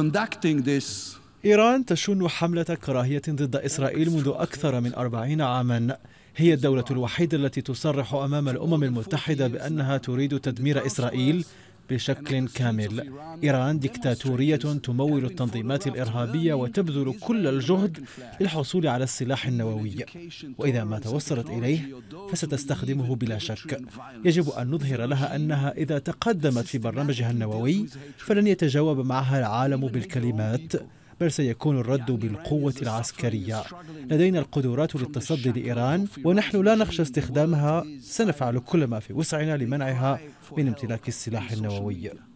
conducting this إيران تشن حملة كراهية ضد إسرائيل منذ أكثر من أربعين عاما هي الدولة الوحيدة التي تصرح أمام الأمم المتحدة بأنها تريد تدمير إسرائيل بشكل كامل إيران ديكتاتورية تمول التنظيمات الإرهابية وتبذل كل الجهد للحصول على السلاح النووي وإذا ما توصلت إليه فستستخدمه بلا شك يجب أن نظهر لها أنها إذا تقدمت في برنامجها النووي فلن يتجاوب معها العالم بالكلمات بل سيكون الرد بالقوة العسكرية لدينا القدرات للتصدي لإيران ونحن لا نخشى استخدامها سنفعل كل ما في وسعنا لمنعها من امتلاك السلاح النووي